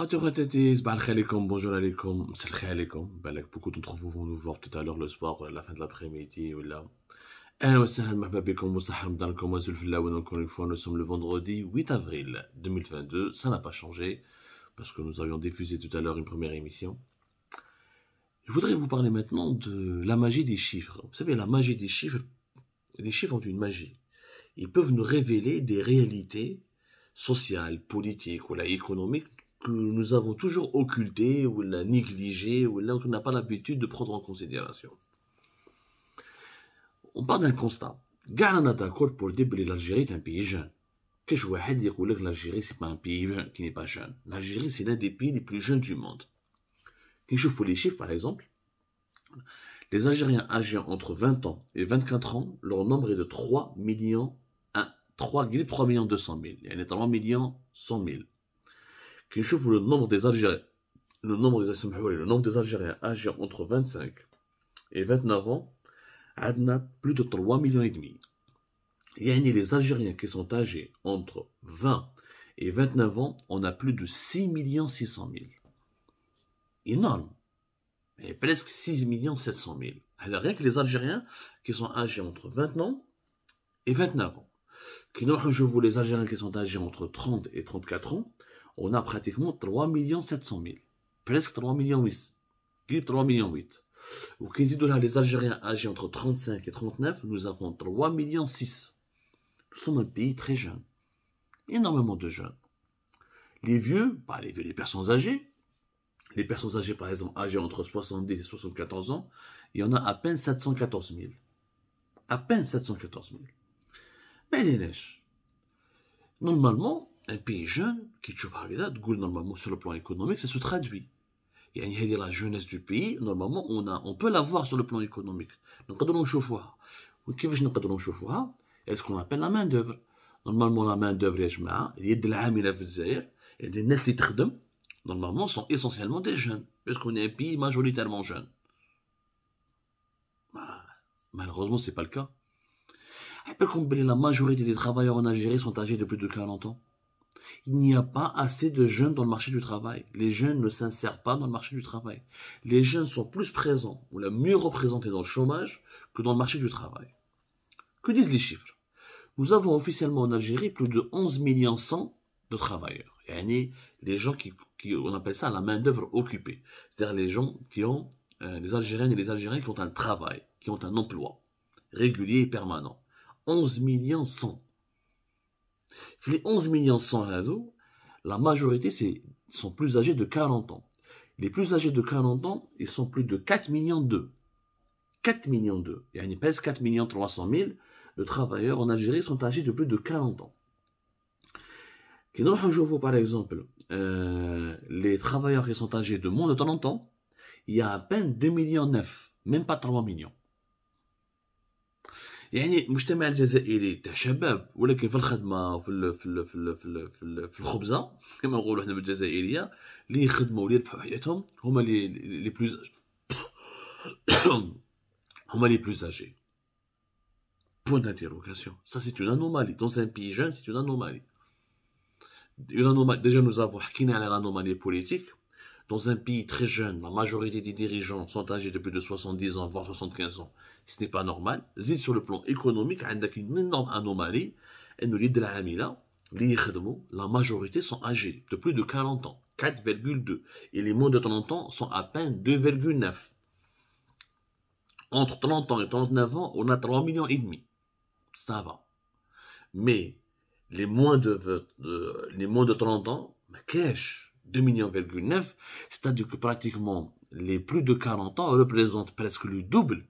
bonjour alaikum, ben, Beaucoup d'entre vous vont nous voir tout à l'heure le soir, à euh, la fin de l'après-midi ou là. Nous sommes le vendredi 8 avril 2022, ça n'a pas changé, parce que nous avions diffusé tout à l'heure une première émission. Je voudrais vous parler maintenant de la magie des chiffres. Vous savez, la magie des chiffres, les chiffres ont une magie. Ils peuvent nous révéler des réalités sociales, politiques ou la économiques que nous avons toujours occulté ou négligé ou là où on n'a pas l'habitude de prendre en considération. On part d'un constat. on a d'accord pour dire que l'Algérie est un pays jeune. Qu'est-ce que dire que l'Algérie n'est pas un pays qui n'est pas jeune. L'Algérie c'est l'un des pays les plus jeunes du monde. quest que je font les chiffres par exemple. Les Algériens âgés entre 20 ans et 24 ans, leur nombre est de 3 millions 1, 3, 3 millions 200 000. Il y en a 3 millions 100 000 qui le nombre des Algériens, le nombre des le nombre des Algériens âgés entre 25 et 29 ans, a plus de 3 millions et demi. Il y a les Algériens qui sont âgés entre 20 et 29 ans, on a plus de 6 millions 600 000. Énorme. Et presque 6 millions 700 000. Alors, rien que les Algériens qui sont âgés entre 20 ans et 29 ans. Qui les Algériens qui sont âgés entre 30 et 34 ans, on a pratiquement 3,7 millions. presque 3,8 millions 8 3 millions 8 ou les Algériens âgés entre 35 et 39 nous avons 3,6 millions nous sommes un pays très jeune énormément de jeunes les vieux, bah les vieux, les personnes âgées, les personnes âgées par exemple âgées entre 70 et 74 ans, il y en a à peine 714 000. À peine 714 000. Mais les neiges. Normalement, un pays jeune, qui tu normalement sur le plan économique, ça se traduit. Il y a la jeunesse du pays, normalement, on, a, on peut la voir sur le plan économique. Donc, est ce qu'on appelle la main-d'œuvre. Normalement, la main-d'œuvre, il y a de l'âme et des qui normalement, sont essentiellement des jeunes, puisqu'on est un pays majoritairement jeune. Bah, malheureusement, ce n'est pas le cas. Rappelle la majorité des travailleurs en Algérie sont âgés de plus de 40 ans. Il n'y a pas assez de jeunes dans le marché du travail. Les jeunes ne s'insèrent pas dans le marché du travail. Les jeunes sont plus présents ou la mieux représentés dans le chômage que dans le marché du travail. Que disent les chiffres Nous avons officiellement en Algérie plus de 11 millions 100 de travailleurs. Et les gens qui, on appelle ça la main-d'œuvre occupée. C'est-à-dire les gens qui ont, euh, les Algériennes et les Algériens qui ont un travail, qui ont un emploi régulier et permanent. 11 millions 100. Les 11 100 ados, la majorité sont plus âgés de 40 ans. Les plus âgés de 40 ans, ils sont plus de 4 millions 2. 4 millions 2. Il y a une pèse 4 millions 300 000 de travailleurs en Algérie sont âgés de plus de 40 ans. Qui vous, par exemple, euh, les travailleurs qui sont âgés de moins de 30 ans, il y a à peine 2 millions 9, même pas 3 millions. يعني المجتمع الجزائري تاع شباب ولكن في الخدمه وفي الـ في الـ في الـ في الـ في, الـ في الخبزه كما نقولوا حنا بالجزائريه اللي يخدموا اللي يربحوا حياتهم هما اللي لي بلوز هما لي بلوز اجي بون انتيروغاسيون سا سي اون انومالي دون سان بي جون سي اون انومالي اون انومالي ديجا نو زافو حكينا على الانومالي بوليتيك dans un pays très jeune, la majorité des dirigeants sont âgés de plus de 70 ans, voire 75 ans. Ce n'est pas normal. Zid sur le plan économique, il y a une énorme anomalie. Et nous, les la majorité sont âgés de plus de 40 ans, 4,2. Et les moins de 30 ans sont à peine 2,9. Entre 30 ans et 39 ans, on a 3,5 millions et demi. Ça va. Mais les moins de, euh, les de 30 ans, mais 2 millions, c'est-à-dire que pratiquement les plus de 40 ans représentent presque le double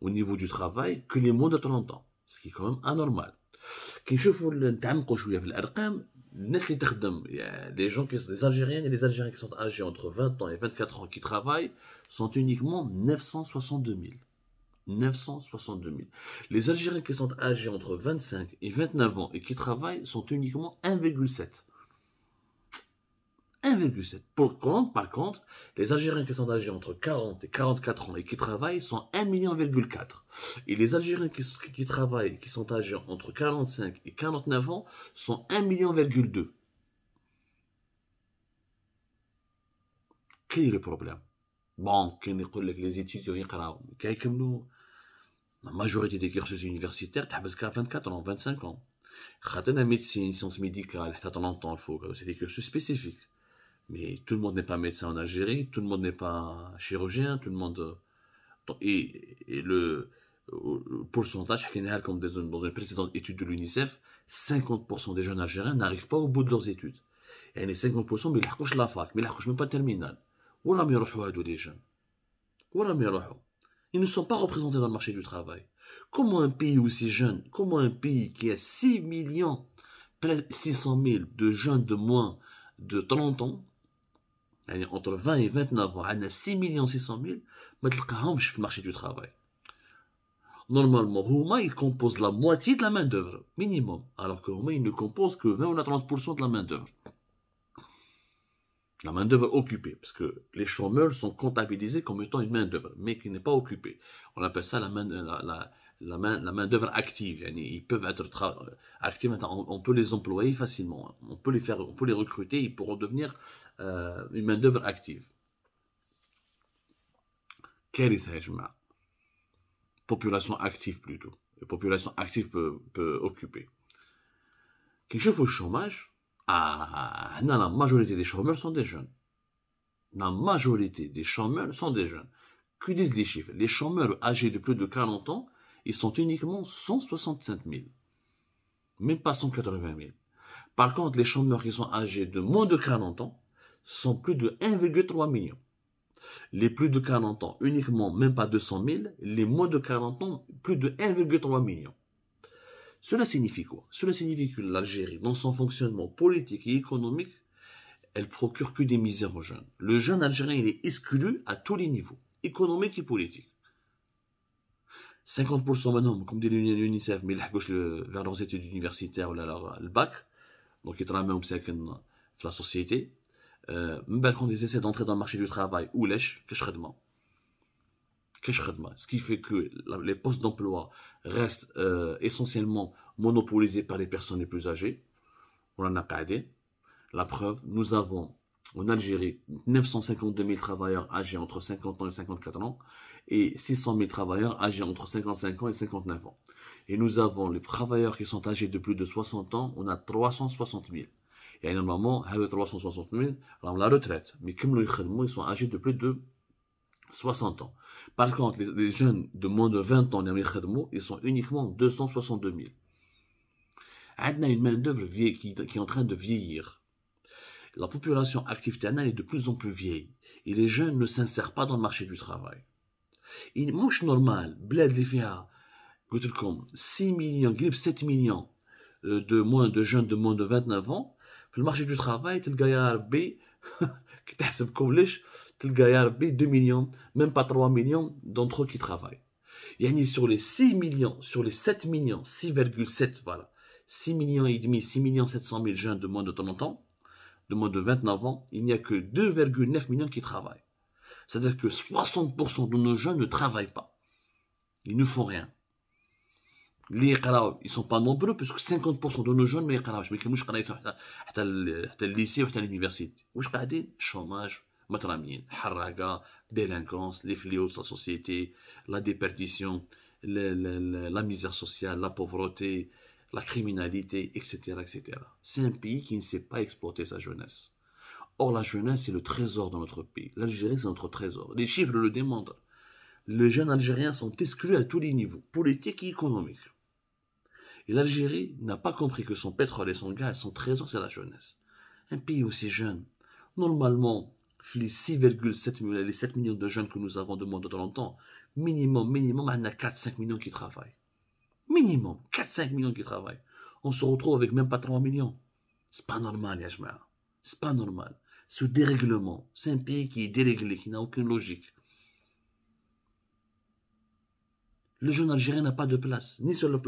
au niveau du travail que les moins de 30 ans, ce qui est quand même anormal. les gens qui les algériens et les algériens qui sont âgés entre 20 ans et 24 ans qui travaillent sont uniquement 962 000 962 000. Les Algériens qui sont âgés entre 25 et 29 ans et qui travaillent sont uniquement 1,7. 1,7. Par contre, par contre, les Algériens qui sont âgés entre 40 et 44 ans et qui travaillent sont 1,4 million. Et les Algériens qui, travaillent et qui sont âgés entre 45 et 49 ans sont 1,2 million. Quel est le problème Bon, quand on que les étudiants ils la majorité des cursus universitaires, tu as 24 ans, 25 ans. Quand médecine, sciences médicales, tu as longtemps, il faut, c'est des cursus spécifiques. Mais tout le monde n'est pas médecin en Algérie, tout le monde n'est pas chirurgien, tout le monde. Euh, et, le, le euh, pourcentage, comme dans une précédente étude de l'UNICEF, 50% des jeunes Algériens n'arrivent pas au bout de leurs études. Et les 50% mais ils la fac, mais ils même pas terminale. Ou la des jeunes. Ou la Ils ne sont pas représentés dans le marché du travail. Comment un pays aussi jeune, comment un pays qui a 6 millions, 600 000 de jeunes de moins de 30 ans, entre 20 et 29 ans a 6 600 000 mais le marché du travail. Normalement, travail. il compose la moitié de la main-d'oeuvre, minimum, alors que Houma, il ne compose que 20 ou 30% de la main d'œuvre. la main-d'œuvre occupée, parce que les chômeurs sont comptabilisés comme étant une main-d'œuvre, mais qui n'est pas occupée. On appelle ça la main, la main, doeuvre d'œuvre active. ils peuvent être euh, actifs. On, peut les employer facilement. On peut les faire, on peut les recruter. Ils pourront devenir euh, une main d'œuvre active. Population active plutôt. La population active peut, peut occuper. Qui chauffe au chômage Ah, non, la majorité des chômeurs sont des jeunes. La majorité des chômeurs sont des jeunes. Que disent les chiffres Les chômeurs âgés de plus de 40 ans, ils sont uniquement 165 000. Même pas 180 000. Par contre, les chômeurs qui sont âgés de moins de 40 ans sont plus de 1,3 million. Les plus de 40 ans, uniquement même pas 200 000. Les moins de 40 ans, plus de 1,3 million. Cela signifie quoi Cela signifie que l'Algérie, dans son fonctionnement politique et économique, elle procure que des misères aux jeunes. Le jeune Algérien, il est exclu à tous les niveaux, économique et politique. 50% maintenant, comme dit l'UNICEF, mais ils le vers leurs études universitaires ou euh, le bac. Donc, ils la même avec la société. Euh, mais quand ils essaient d'entrer dans le marché du travail, ou lèche, qu'est-ce ce qui fait que les postes d'emploi restent euh, essentiellement monopolisés par les personnes les plus âgées. On en a pas La preuve, nous avons en Algérie, 952 000 travailleurs âgés entre 50 ans et 54 ans et 600 000 travailleurs âgés entre 55 ans et 59 ans. Et nous avons les travailleurs qui sont âgés de plus de 60 ans, on a 360 000. Et normalement, 360 000, on la retraite. Mais comme ils sont âgés de plus de 60 ans. Par contre, les, jeunes de moins de 20 ans, ils sont uniquement 262 000. On a une main-d'œuvre qui est en train de vieillir la population active ternale est de plus en plus vieille et les jeunes ne s'insèrent pas dans le marché du travail. Une mouche normale, bled اللي فيها 6 millions 7 millions euh, de moins de jeunes de moins de 29 ans le marché du travail, تلقى B, 2 millions même pas 3 millions d'entre eux qui travaillent. Il y a sur les 6 millions sur les 7 millions 6,7 voilà 6 millions et demi 6 millions 700 000 jeunes de moins de 30 ans de moins de 29 ans, il n'y a que 2,9 millions qui travaillent. C'est-à-dire que 60% de nos jeunes ne travaillent pas. Ils ne font rien. Les ils ne sont pas nombreux, puisque 50% de nos jeunes ne travaillent pas. Mais ils ne travaillent pas le lycée ou l'université. Ils sont chômage, matramien, haraga, délinquance, les fléaux de la société, la déperdition, la, la misère sociale, la pauvreté, la criminalité, etc. etc. C'est un pays qui ne sait pas exploiter sa jeunesse. Or, la jeunesse, est le trésor de notre pays. L'Algérie, c'est notre trésor. Les chiffres le démontrent. Les jeunes Algériens sont exclus à tous les niveaux, politiques et économiques. Et l'Algérie n'a pas compris que son pétrole et son gaz, son trésor, c'est la jeunesse. Un pays aussi jeune, normalement, les 6,7 millions, les 7 millions de jeunes que nous avons demandé dans longtemps, minimum, minimum, il y en a 4-5 millions qui travaillent minimum 4-5 millions qui travaillent. On se retrouve avec même pas 3 millions. C'est pas normal, Yashma. C'est pas normal. Ce dérèglement, c'est un pays qui est déréglé, qui n'a aucune logique. Le jeune Algérien n'a pas de place, ni sur le,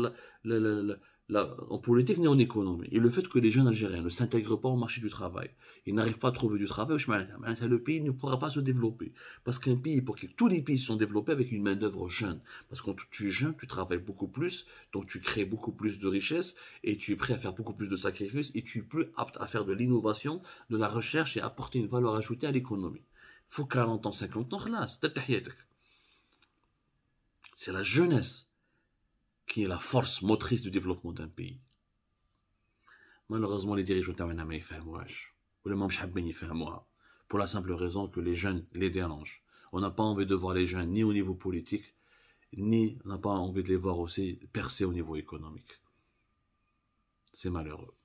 le, la, en politique ni en économie. Et le fait que les jeunes Algériens ne s'intègrent pas au marché du travail, ils n'arrivent pas à trouver du travail, le pays ne pourra pas se développer. Parce qu'un pays, pour que tous les pays sont développés avec une main-d'œuvre jeune. Parce que quand tu es jeune, tu travailles beaucoup plus, donc tu crées beaucoup plus de richesses, et tu es prêt à faire beaucoup plus de sacrifices, et tu es plus apte à faire de l'innovation, de la recherche, et apporter une valeur ajoutée à l'économie. Faut 40 ans, 50 ans, là, C'est la jeunesse qui est la force motrice du développement d'un pays. Malheureusement, les dirigeants faire pas ou les membres pour la simple raison que les jeunes les dérangent. On n'a pas envie de voir les jeunes ni au niveau politique, ni on n'a pas envie de les voir aussi percer au niveau économique. C'est malheureux.